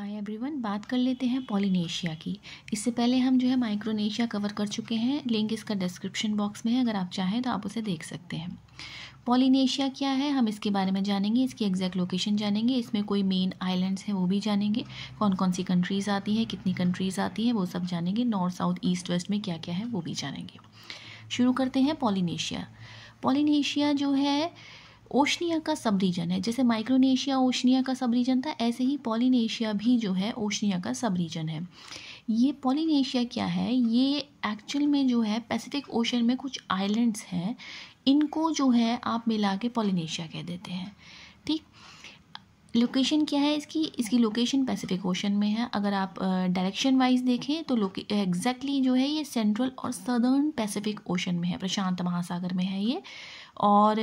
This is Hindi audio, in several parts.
हाय एवरीवन बात कर लेते हैं पॉलिनेशिया की इससे पहले हम जो है माइक्रोनेशिया कवर कर चुके हैं लिंक इसका डिस्क्रिप्शन बॉक्स में है अगर आप चाहें तो आप उसे देख सकते हैं पॉलिनेशिया क्या है हम इसके बारे में जानेंगे इसकी एग्जैक्ट लोकेशन जानेंगे इसमें कोई मेन आइलैंड्स हैं वो भी जानेंगे कौन कौन सी कंट्रीज़ आती हैं कितनी कंट्रीज़ आती हैं वो सब जानेंगे नॉर्थ साउथ ईस्ट वेस्ट में क्या क्या है वो भी जानेंगे शुरू करते हैं पॉलिनेशिया पॉलिनेशिया जो है ओशनिया का सब रीजन है जैसे माइक्रोनेशिया ओशनिया का सब रीजन था ऐसे ही पॉलिनेशिया भी जो है ओशनिया का सब रीजन है ये पॉलिनेशिया क्या है ये एक्चुअल में जो है पैसिफिक ओशन में कुछ आइलैंड्स हैं इनको जो है आप मिला के पॉलिनेशिया कह देते हैं ठीक लोकेशन क्या है इसकी इसकी लोकेशन पैसिफिक ओशन में है अगर आप डायरेक्शन वाइज देखें तो एग्जैक्टली exactly जो है ये सेंट्रल और सदर्न पैसिफिक ओशन में है प्रशांत महासागर में है ये और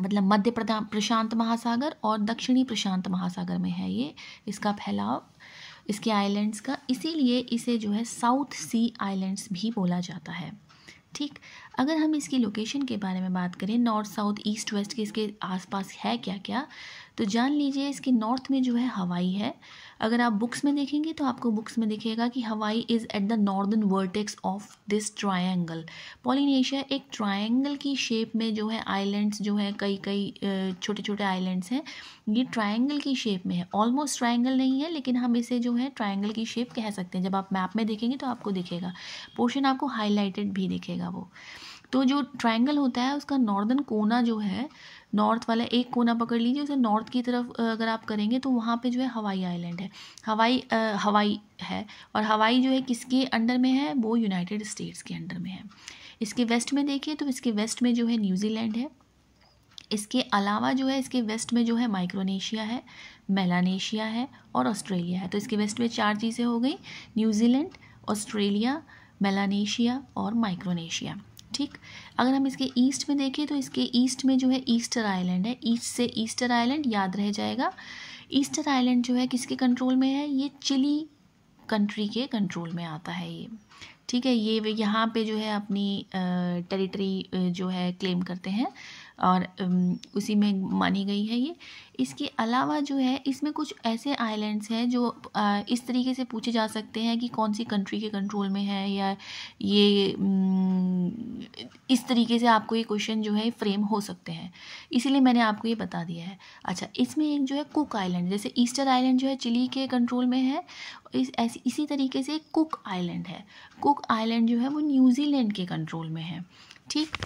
मतलब मध्य प्रशांत महासागर और दक्षिणी प्रशांत महासागर में है ये इसका फैलाव इसके आइलैंड्स का इसीलिए इसे जो है साउथ सी आइलैंड्स भी बोला जाता है ठीक अगर हम इसकी लोकेशन के बारे में बात करें नॉर्थ साउथ ईस्ट वेस्ट के इसके आसपास है क्या क्या तो जान लीजिए इसके नॉर्थ में जो है हवाई है अगर आप बुक्स में देखेंगे तो आपको बुक्स में दिखेगा कि Hawaii is at the northern vertex of this triangle Polynesia एक ट्रायंगल की शेप में जो है आइलैंड्स जो है कई कई छोटे छोटे आइलैंड्स हैं ये ट्रायंगल की शेप में है ऑलमोस्ट ट्रायंगल नहीं है लेकिन हम इसे जो है ट्रायंगल की शेप कह सकते हैं जब आप मैप में देखेंगे तो आपको दिखेगा पोर्शन आपको हाईलाइटेड भी दिखेगा वो तो जो ट्रायंगल होता है उसका नॉर्दर्न कोना जो है नॉर्थ वाला एक कोना पकड़ लीजिए उसे नॉर्थ की तरफ अगर आप करेंगे तो वहाँ पे जो है हवाई आइलैंड है हवाई आ, हवाई है और हवाई जो है किसके अंडर में है वो यूनाइटेड स्टेट्स के अंडर में है इसके वेस्ट में देखिए तो इसके वेस्ट में जो है न्यूजीलैंड है इसके अलावा जो है इसके वेस्ट में जो है माइक्रोनेशिया है मेलानेशिया है और ऑस्ट्रेलिया है तो इसके वेस्ट में चार चीज़ें हो गई न्यूजीलैंड ऑस्ट्रेलिया मेलानेशिया और माइक्रोनेशिया ठीक अगर हम इसके ईस्ट में देखें तो इसके ईस्ट में जो है ईस्टर आइलैंड है ईस्ट से ईस्टर आइलैंड याद रह जाएगा ईस्टर आइलैंड जो है किसके कंट्रोल में है ये चिली कंट्री के कंट्रोल में आता है ये ठीक है ये यहाँ पे जो है अपनी टेरिटरी जो है क्लेम करते हैं और उसी में मानी गई है ये इसके अलावा जो है इसमें कुछ ऐसे आइलैंड्स हैं जो इस तरीके से पूछे जा सकते हैं कि कौन सी कंट्री के कंट्रोल में है या ये इस तरीके से आपको ये क्वेश्चन जो है फ्रेम हो सकते हैं इसीलिए मैंने आपको ये बता दिया है अच्छा इसमें एक जो है कुक आइलैंड जैसे ईस्टर आइलैंड जो है चिली के कंट्रोल में है इस ऐसी इसी तरीके से कुक आइलैंड है कुक आइलैंड जो है वो न्यूजीलैंड के कंट्रोल में है ठीक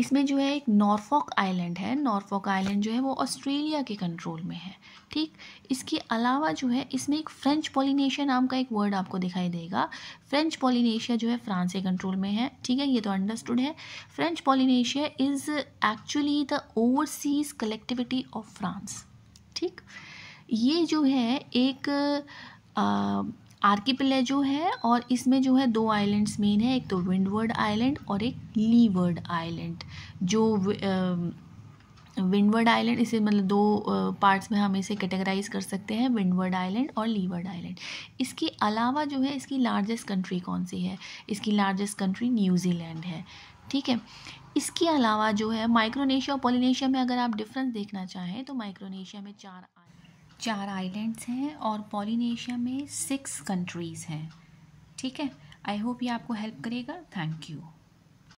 इसमें जो है एक नॉर्फोक आइलैंड है नॉर्फोक आइलैंड जो है वो ऑस्ट्रेलिया के कंट्रोल में है ठीक इसके अलावा जो है इसमें एक फ्रेंच पॉलिनेशिया नाम का एक वर्ड आपको दिखाई देगा फ्रेंच पॉलिनेशिया जो है फ्रांस के कंट्रोल में है ठीक है ये तो अंडरस्टूड है French Polynesia is actually the overseas collectivity of France ठीक ये जो है एक आर्किपेलेजो है और इसमें जो है दो आइलैंड्स मेन है एक तो विंडवर्ड आइलैंड और एक लीवर्ड आइलैंड जो विंडवर्ड आइलैंड इसे मतलब दो पार्ट्स में हम इसे कैटेगराइज कर सकते हैं विंडवर्ड आइलैंड और लीवर्ड आइलैंड इसके अलावा जो है इसकी लार्जेस्ट कंट्री कौन सी है इसकी लार्जेस्ट कंट्री न्यूजीलैंड है ठीक है इसके अलावा जो है माइक्रोनेशिया और पोलिनेशिया में अगर आप डिफरेंस देखना चाहें तो माइक्रोनेशिया में चार चार आइलैंड्स हैं और पॉलिनेशिया में सिक्स कंट्रीज़ हैं ठीक है आई होप ये आपको हेल्प करेगा थैंक यू